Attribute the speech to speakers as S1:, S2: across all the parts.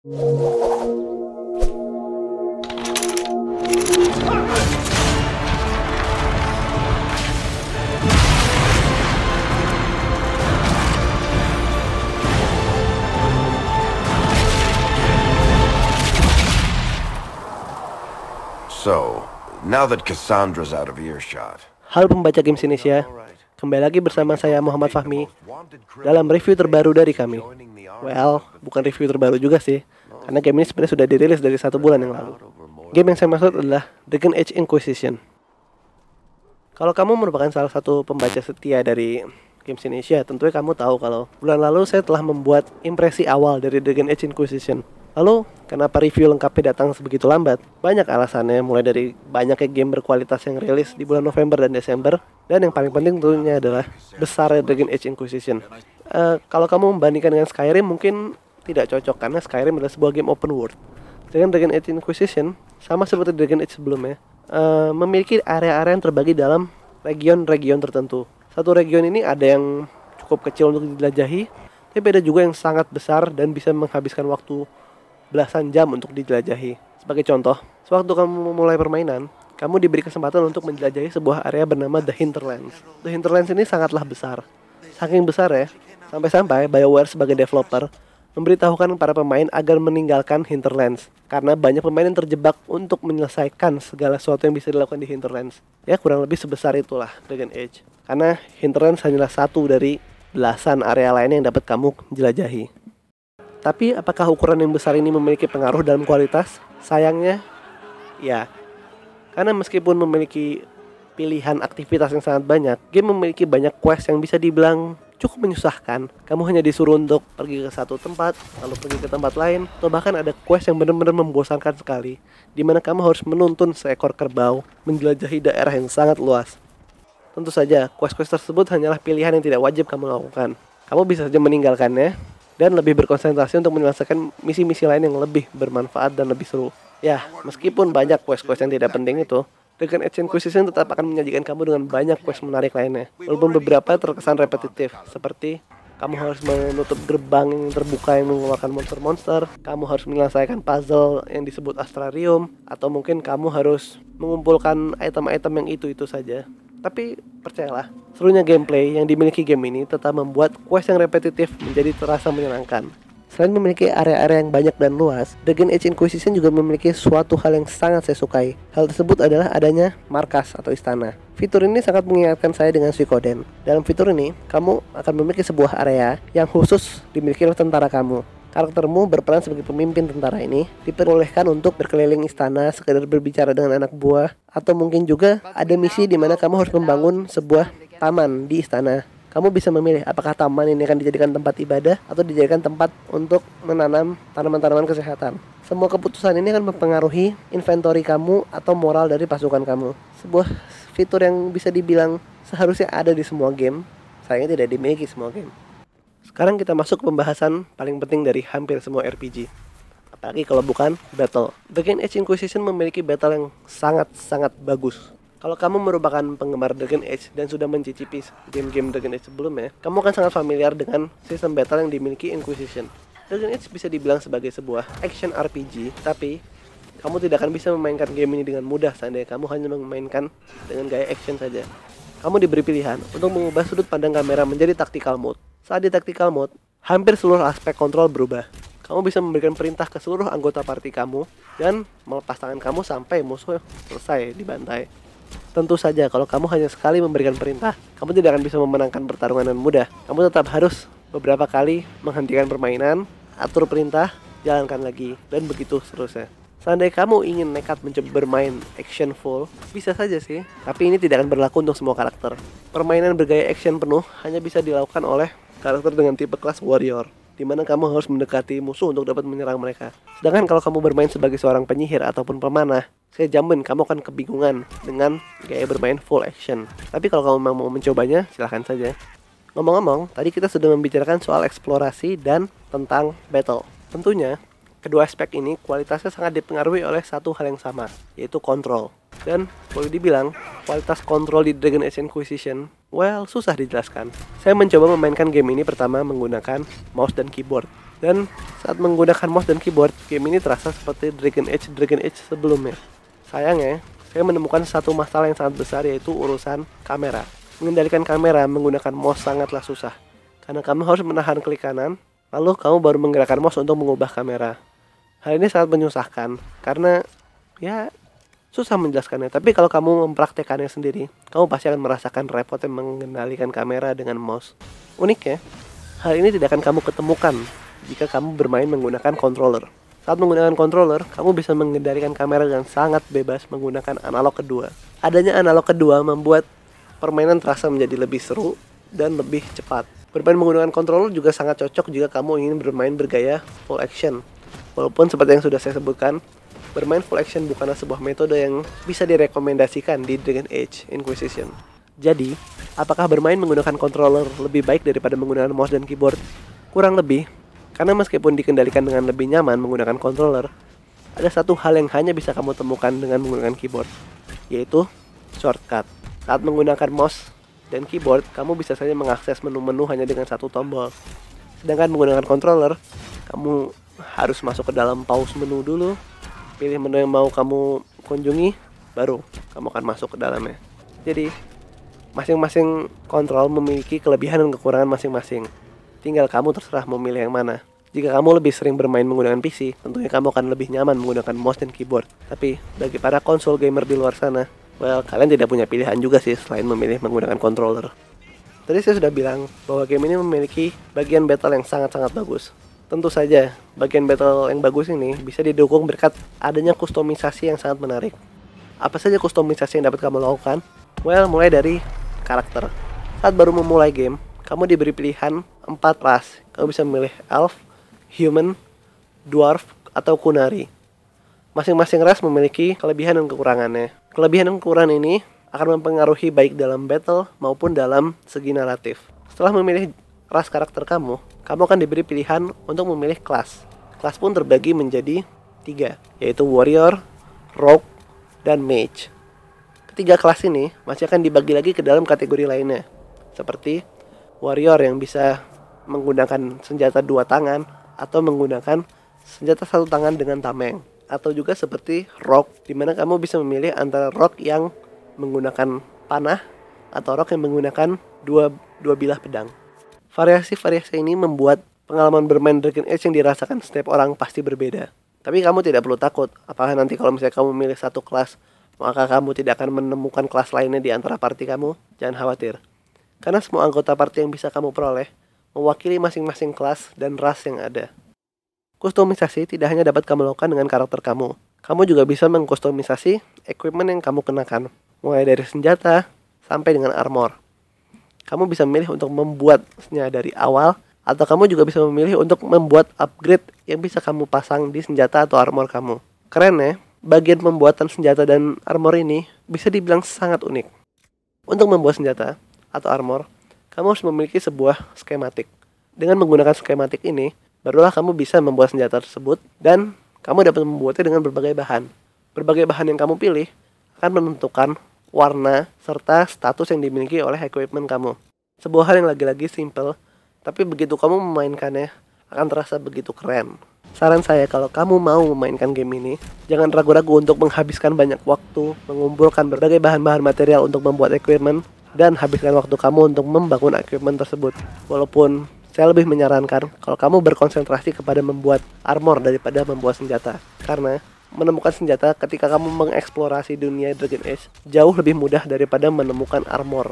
S1: So, now that Cassandra's out of earshot... How pembaca baca game sini ya? Kembali lagi bersama saya Muhammad Fahmi dalam review terbaru dari kami. Well, bukan review terbaru juga sih, karena game ini sebenarnya sudah dirilis dari satu bulan yang lalu. Game yang saya maksud adalah Dragon Age Inquisition. Kalau kamu merupakan salah satu pembaca setia dari Games Indonesia, ya, tentunya kamu tahu kalau bulan lalu saya telah membuat impresi awal dari Dragon Age Inquisition. Lalu, kenapa review lengkapnya datang sebegitu lambat? Banyak alasannya, mulai dari banyaknya game berkualitas yang rilis di bulan November dan Desember, dan yang paling penting tentunya adalah besarnya Dragon Age Inquisition. Uh, kalau kamu membandingkan dengan Skyrim, mungkin tidak cocok karena Skyrim adalah sebuah game open world. Dengan Dragon Age Inquisition, sama seperti Dragon Age sebelumnya, uh, memiliki area-area yang terbagi dalam region-region tertentu. Satu region ini ada yang cukup kecil untuk dijelajahi, tapi ada juga yang sangat besar dan bisa menghabiskan waktu belasan jam untuk dijelajahi. Sebagai contoh, sewaktu kamu memulai permainan, kamu diberi kesempatan untuk menjelajahi sebuah area bernama The Hinterlands. The Hinterlands ini sangatlah besar. Saking besar ya, sampai-sampai BioWare sebagai developer memberitahukan para pemain agar meninggalkan Hinterlands karena banyak pemain yang terjebak untuk menyelesaikan segala sesuatu yang bisa dilakukan di Hinterlands. Ya kurang lebih sebesar itulah Dragon Age. Karena Hinterlands hanyalah satu dari belasan area lain yang dapat kamu jelajahi. Tapi apakah ukuran yang besar ini memiliki pengaruh dalam kualitas? Sayangnya, ya. Karena meskipun memiliki pilihan aktivitas yang sangat banyak, game memiliki banyak quest yang bisa dibilang cukup menyusahkan. Kamu hanya disuruh untuk pergi ke satu tempat, lalu pergi ke tempat lain, atau bahkan ada quest yang benar-benar membosankan sekali, di mana kamu harus menuntun seekor kerbau menjelajahi daerah yang sangat luas. Tentu saja, quest-quest tersebut hanyalah pilihan yang tidak wajib kamu lakukan. Kamu bisa saja meninggalkannya, dan lebih berkonsentrasi untuk menyelesaikan misi-misi lain yang lebih bermanfaat dan lebih seru. Ya, meskipun banyak quest-quest yang tidak penting itu, Dragon Age Inquisition tetap akan menyajikan kamu dengan banyak quest menarik lainnya. Walaupun beberapa terkesan repetitif, seperti kamu harus menutup gerbang yang terbuka yang mengeluarkan monster-monster, kamu harus menyelesaikan puzzle yang disebut Astrarium, atau mungkin kamu harus mengumpulkan item-item yang itu-itu saja. Tapi percayalah, serunya gameplay yang dimiliki game ini tetap membuat quest yang repetitif menjadi terasa menyenangkan. Selain memiliki area-area yang banyak dan luas, The Gen Age Inquisition juga memiliki suatu hal yang sangat saya sukai. Hal tersebut adalah adanya markas atau istana. Fitur ini sangat mengingatkan saya dengan Suikoden. Dalam fitur ini, kamu akan memiliki sebuah area yang khusus dimiliki oleh tentara kamu. Karaktermu berperan sebagai pemimpin tentara ini, diperbolehkan untuk berkeliling istana sekedar berbicara dengan anak buah, atau mungkin juga ada misi di mana kamu harus membangun sebuah taman di istana. Kamu bisa memilih apakah taman ini akan dijadikan tempat ibadah atau dijadikan tempat untuk menanam tanaman-tanaman kesehatan. Semua keputusan ini akan mempengaruhi inventory kamu atau moral dari pasukan kamu. Sebuah fitur yang bisa dibilang seharusnya ada di semua game, sayangnya tidak dimiliki semua game. Sekarang kita masuk ke pembahasan paling penting dari hampir semua RPG. Apalagi kalau bukan battle. The Dragon Age Inquisition memiliki battle yang sangat-sangat bagus. Kalau kamu merupakan penggemar Dragon Age dan sudah mencicipi game-game Dragon Age sebelumnya, kamu akan sangat familiar dengan sistem battle yang dimiliki Inquisition. Dragon Age bisa dibilang sebagai sebuah action RPG, tapi kamu tidak akan bisa memainkan game ini dengan mudah seandainya kamu hanya memainkan dengan gaya action saja. Kamu diberi pilihan untuk mengubah sudut pandang kamera menjadi tactical mode saat di tactical mode, hampir seluruh aspek kontrol berubah. Kamu bisa memberikan perintah ke seluruh anggota party kamu dan melepas tangan kamu sampai musuh selesai dibantai. Tentu saja kalau kamu hanya sekali memberikan perintah, kamu tidak akan bisa memenangkan pertarungan dengan mudah. Kamu tetap harus beberapa kali menghentikan permainan, atur perintah, jalankan lagi, dan begitu seterusnya. Seandainya kamu ingin nekat mencoba bermain action full, bisa saja sih, tapi ini tidak akan berlaku untuk semua karakter. Permainan bergaya action penuh hanya bisa dilakukan oleh karakter dengan tipe kelas warrior di mana kamu harus mendekati musuh untuk dapat menyerang mereka. Sedangkan kalau kamu bermain sebagai seorang penyihir ataupun pemanah, saya jamin kamu akan kebingungan dengan gaya bermain full action. Tapi kalau kamu memang mau mencobanya, silahkan saja. Ngomong-ngomong, tadi kita sudah membicarakan soal eksplorasi dan tentang battle. Tentunya, kedua aspek ini kualitasnya sangat dipengaruhi oleh satu hal yang sama, yaitu kontrol. Dan boleh dibilang, kualitas kontrol di Dragon Age Inquisition well susah dijelaskan. Saya mencoba memainkan game ini pertama menggunakan mouse dan keyboard. Dan saat menggunakan mouse dan keyboard, game ini terasa seperti Dragon Age Dragon Age sebelumnya. Sayangnya, saya menemukan satu masalah yang sangat besar yaitu urusan kamera. Mengendalikan kamera menggunakan mouse sangatlah susah. Karena kamu harus menahan klik kanan, lalu kamu baru menggerakkan mouse untuk mengubah kamera. Hal ini sangat menyusahkan karena ya Susah menjelaskannya, tapi kalau kamu mempraktekannya sendiri, kamu pasti akan merasakan repotnya mengendalikan kamera dengan mouse. Uniknya, hal ini tidak akan kamu ketemukan jika kamu bermain menggunakan controller. Saat menggunakan controller, kamu bisa mengendalikan kamera dengan sangat bebas menggunakan analog kedua. Adanya analog kedua membuat permainan terasa menjadi lebih seru dan lebih cepat. Bermain menggunakan controller juga sangat cocok jika kamu ingin bermain bergaya full action. Walaupun seperti yang sudah saya sebutkan, bermain full action bukanlah sebuah metode yang bisa direkomendasikan di Dragon Age Inquisition. Jadi, apakah bermain menggunakan controller lebih baik daripada menggunakan mouse dan keyboard? Kurang lebih, karena meskipun dikendalikan dengan lebih nyaman menggunakan controller, ada satu hal yang hanya bisa kamu temukan dengan menggunakan keyboard, yaitu shortcut. Saat menggunakan mouse dan keyboard, kamu bisa saja mengakses menu-menu hanya dengan satu tombol. Sedangkan menggunakan controller, kamu harus masuk ke dalam pause menu dulu, pilih menu yang mau kamu kunjungi, baru kamu akan masuk ke dalamnya. Jadi, masing-masing kontrol memiliki kelebihan dan kekurangan masing-masing. Tinggal kamu terserah memilih yang mana. Jika kamu lebih sering bermain menggunakan PC, tentunya kamu akan lebih nyaman menggunakan mouse dan keyboard. Tapi, bagi para konsol gamer di luar sana, well, kalian tidak punya pilihan juga sih selain memilih menggunakan controller. Tadi saya sudah bilang bahwa game ini memiliki bagian battle yang sangat-sangat bagus. Tentu saja, bagian battle yang bagus ini bisa didukung berkat adanya kustomisasi yang sangat menarik. Apa saja kustomisasi yang dapat kamu lakukan? Well, mulai dari karakter. Saat baru memulai game, kamu diberi pilihan 4 ras. Kamu bisa memilih elf, human, dwarf, atau kunari. Masing-masing ras memiliki kelebihan dan kekurangannya. Kelebihan dan kekurangan ini akan mempengaruhi baik dalam battle maupun dalam segi naratif. Setelah memilih ras karakter kamu, kamu akan diberi pilihan untuk memilih kelas. Kelas pun terbagi menjadi tiga, yaitu Warrior, Rogue, dan Mage. Ketiga kelas ini masih akan dibagi lagi ke dalam kategori lainnya, seperti Warrior yang bisa menggunakan senjata dua tangan atau menggunakan senjata satu tangan dengan tameng atau juga seperti rock di mana kamu bisa memilih antara rock yang menggunakan panah atau rock yang menggunakan dua dua bilah pedang. Variasi-variasi ini membuat pengalaman bermain Dragon Age yang dirasakan setiap orang pasti berbeda. Tapi kamu tidak perlu takut, apakah nanti kalau misalnya kamu memilih satu kelas, maka kamu tidak akan menemukan kelas lainnya di antara party kamu? Jangan khawatir. Karena semua anggota party yang bisa kamu peroleh mewakili masing-masing kelas dan ras yang ada. Kustomisasi tidak hanya dapat kamu lakukan dengan karakter kamu. Kamu juga bisa mengkustomisasi equipment yang kamu kenakan, mulai dari senjata sampai dengan armor kamu bisa memilih untuk membuatnya dari awal atau kamu juga bisa memilih untuk membuat upgrade yang bisa kamu pasang di senjata atau armor kamu. Keren ya, bagian pembuatan senjata dan armor ini bisa dibilang sangat unik. Untuk membuat senjata atau armor, kamu harus memiliki sebuah skematik. Dengan menggunakan skematik ini, barulah kamu bisa membuat senjata tersebut dan kamu dapat membuatnya dengan berbagai bahan. Berbagai bahan yang kamu pilih akan menentukan warna serta status yang dimiliki oleh equipment kamu. Sebuah hal yang lagi-lagi simple, tapi begitu kamu memainkannya akan terasa begitu keren. Saran saya kalau kamu mau memainkan game ini, jangan ragu-ragu untuk menghabiskan banyak waktu, mengumpulkan berbagai bahan-bahan material untuk membuat equipment, dan habiskan waktu kamu untuk membangun equipment tersebut. Walaupun saya lebih menyarankan kalau kamu berkonsentrasi kepada membuat armor daripada membuat senjata. Karena menemukan senjata ketika kamu mengeksplorasi dunia Dragon Age jauh lebih mudah daripada menemukan armor.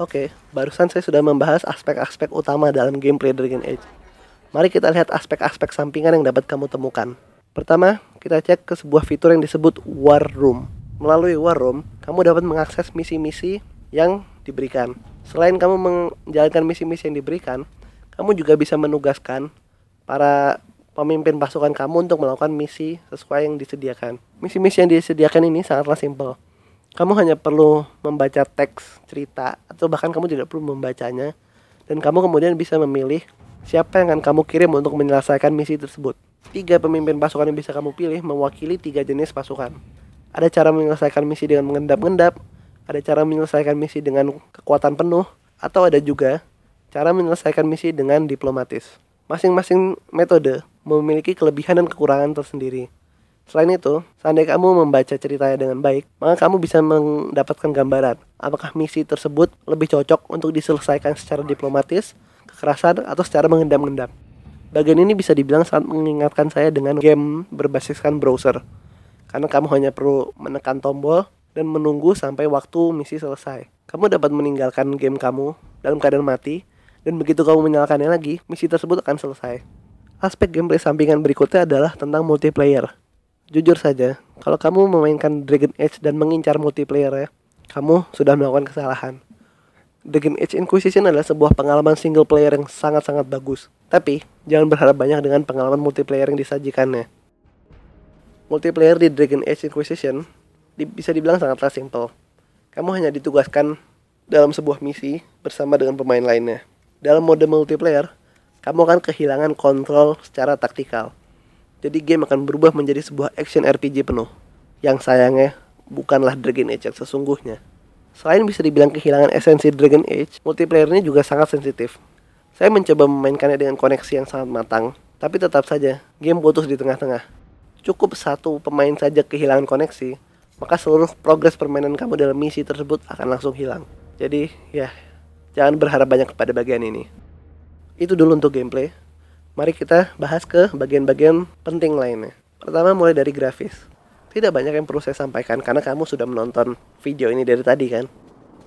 S1: Oke, barusan saya sudah membahas aspek-aspek utama dalam gameplay Dragon Age. Mari kita lihat aspek-aspek sampingan yang dapat kamu temukan. Pertama, kita cek ke sebuah fitur yang disebut War Room. Melalui War Room, kamu dapat mengakses misi-misi yang diberikan. Selain kamu menjalankan misi-misi yang diberikan, kamu juga bisa menugaskan para pemimpin pasukan kamu untuk melakukan misi sesuai yang disediakan. Misi-misi yang disediakan ini sangatlah simpel kamu hanya perlu membaca teks cerita atau bahkan kamu tidak perlu membacanya dan kamu kemudian bisa memilih siapa yang akan kamu kirim untuk menyelesaikan misi tersebut. Tiga pemimpin pasukan yang bisa kamu pilih mewakili tiga jenis pasukan. Ada cara menyelesaikan misi dengan mengendap-endap, ada cara menyelesaikan misi dengan kekuatan penuh, atau ada juga cara menyelesaikan misi dengan diplomatis. Masing-masing metode memiliki kelebihan dan kekurangan tersendiri. Selain itu, seandainya kamu membaca ceritanya dengan baik, maka kamu bisa mendapatkan gambaran apakah misi tersebut lebih cocok untuk diselesaikan secara diplomatis, kekerasan, atau secara mengendam-endam. Bagian ini bisa dibilang sangat mengingatkan saya dengan game berbasiskan browser, karena kamu hanya perlu menekan tombol dan menunggu sampai waktu misi selesai. Kamu dapat meninggalkan game kamu dalam keadaan mati, dan begitu kamu menyalakannya lagi, misi tersebut akan selesai. Aspek gameplay sampingan berikutnya adalah tentang multiplayer. Jujur saja, kalau kamu memainkan Dragon Age dan mengincar multiplayer ya, kamu sudah melakukan kesalahan. Dragon Age Inquisition adalah sebuah pengalaman single player yang sangat-sangat bagus. Tapi, jangan berharap banyak dengan pengalaman multiplayer yang disajikannya. Multiplayer di Dragon Age Inquisition di, bisa dibilang sangatlah simple. Kamu hanya ditugaskan dalam sebuah misi bersama dengan pemain lainnya. Dalam mode multiplayer, kamu akan kehilangan kontrol secara taktikal. Jadi game akan berubah menjadi sebuah action RPG penuh. Yang sayangnya bukanlah Dragon Age yang sesungguhnya. Selain bisa dibilang kehilangan esensi Dragon Age, multiplayernya juga sangat sensitif. Saya mencoba memainkannya dengan koneksi yang sangat matang, tapi tetap saja game putus di tengah-tengah. Cukup satu pemain saja kehilangan koneksi, maka seluruh progres permainan kamu dalam misi tersebut akan langsung hilang. Jadi, ya, jangan berharap banyak kepada bagian ini. Itu dulu untuk gameplay. Mari kita bahas ke bagian-bagian penting lainnya. Pertama mulai dari grafis. Tidak banyak yang perlu saya sampaikan karena kamu sudah menonton video ini dari tadi kan.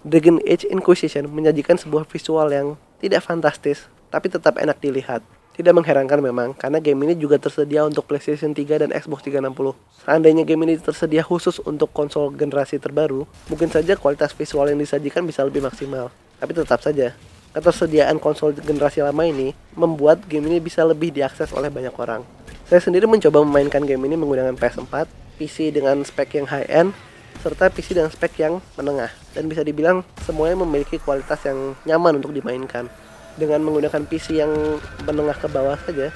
S1: Dragon Age Inquisition menyajikan sebuah visual yang tidak fantastis, tapi tetap enak dilihat. Tidak mengherankan memang, karena game ini juga tersedia untuk PlayStation 3 dan Xbox 360. Seandainya game ini tersedia khusus untuk konsol generasi terbaru, mungkin saja kualitas visual yang disajikan bisa lebih maksimal. Tapi tetap saja, ketersediaan konsol generasi lama ini membuat game ini bisa lebih diakses oleh banyak orang. Saya sendiri mencoba memainkan game ini menggunakan PS4, PC dengan spek yang high-end, serta PC dengan spek yang menengah. Dan bisa dibilang semuanya memiliki kualitas yang nyaman untuk dimainkan. Dengan menggunakan PC yang menengah ke bawah saja,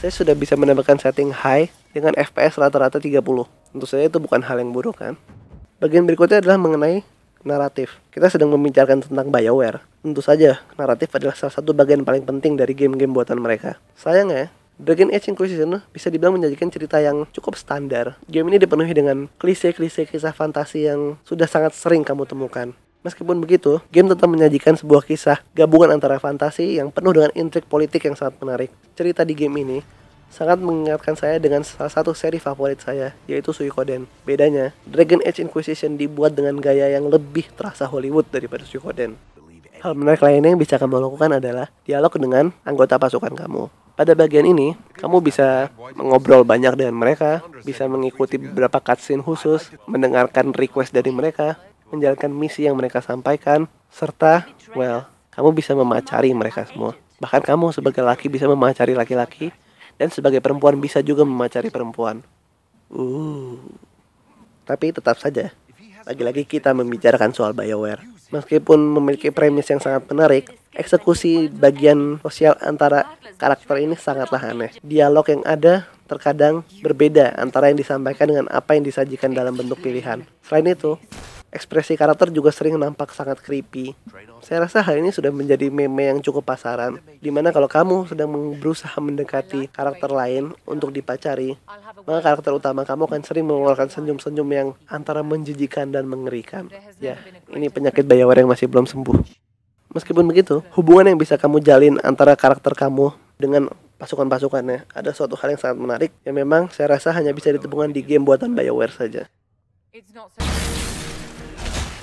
S1: saya sudah bisa menambahkan setting high dengan FPS rata-rata 30. Tentu saja itu bukan hal yang buruk kan. Bagian berikutnya adalah mengenai naratif. Kita sedang membicarakan tentang BioWare. Tentu saja, naratif adalah salah satu bagian paling penting dari game-game buatan mereka. Sayangnya, Dragon Age Inquisition bisa dibilang menyajikan cerita yang cukup standar. Game ini dipenuhi dengan klise-klise kisah fantasi yang sudah sangat sering kamu temukan. Meskipun begitu, game tetap menyajikan sebuah kisah gabungan antara fantasi yang penuh dengan intrik politik yang sangat menarik. Cerita di game ini sangat mengingatkan saya dengan salah satu seri favorit saya, yaitu Suikoden. Bedanya, Dragon Age Inquisition dibuat dengan gaya yang lebih terasa Hollywood daripada Suikoden. Hal menarik lainnya yang bisa kamu lakukan adalah dialog dengan anggota pasukan kamu. Pada bagian ini, kamu bisa mengobrol banyak dengan mereka, bisa mengikuti beberapa cutscene khusus, mendengarkan request dari mereka, menjalankan misi yang mereka sampaikan, serta, well, kamu bisa memacari mereka semua. Bahkan kamu sebagai laki bisa memacari laki-laki dan sebagai perempuan bisa juga memacari perempuan. Uh. Tapi tetap saja, lagi-lagi kita membicarakan soal BioWare. Meskipun memiliki premis yang sangat menarik, eksekusi bagian sosial antara karakter ini sangatlah aneh. Dialog yang ada terkadang berbeda antara yang disampaikan dengan apa yang disajikan dalam bentuk pilihan. Selain itu, ekspresi karakter juga sering nampak sangat creepy. Saya rasa hal ini sudah menjadi meme yang cukup pasaran, dimana kalau kamu sedang berusaha mendekati karakter lain untuk dipacari, maka karakter utama kamu akan sering mengeluarkan senyum-senyum yang antara menjijikan dan mengerikan. Ya, ini penyakit bayawar yang masih belum sembuh. Meskipun begitu, hubungan yang bisa kamu jalin antara karakter kamu dengan pasukan-pasukannya ada suatu hal yang sangat menarik yang memang saya rasa hanya bisa ditemukan di game buatan Bioware saja.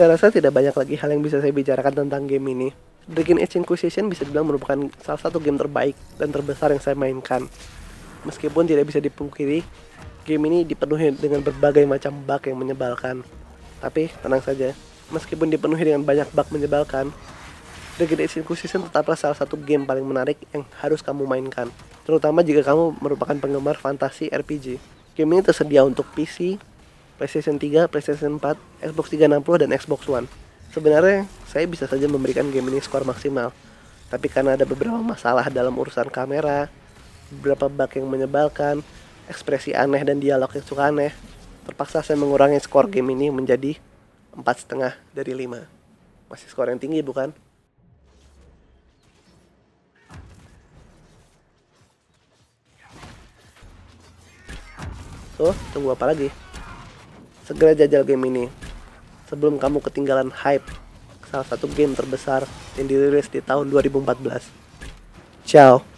S1: Saya rasa tidak banyak lagi hal yang bisa saya bicarakan tentang game ini. Dragon Age Inquisition bisa dibilang merupakan salah satu game terbaik dan terbesar yang saya mainkan. Meskipun tidak bisa dipungkiri, game ini dipenuhi dengan berbagai macam bug yang menyebalkan. Tapi tenang saja, meskipun dipenuhi dengan banyak bug menyebalkan, Dragon Age Inquisition tetaplah salah satu game paling menarik yang harus kamu mainkan, terutama jika kamu merupakan penggemar fantasi RPG. Game ini tersedia untuk PC, PlayStation 3, PlayStation 4, Xbox 360 dan Xbox One. Sebenarnya saya bisa saja memberikan game ini skor maksimal, tapi karena ada beberapa masalah dalam urusan kamera, beberapa bug yang menyebalkan, ekspresi aneh dan dialog yang suka aneh, terpaksa saya mengurangi skor game ini menjadi 4,5 dari 5. Masih skor yang tinggi bukan? So, tunggu apa lagi? Segera jajal game ini sebelum kamu ketinggalan hype salah satu game terbesar yang dirilis di tahun 2014. Ciao.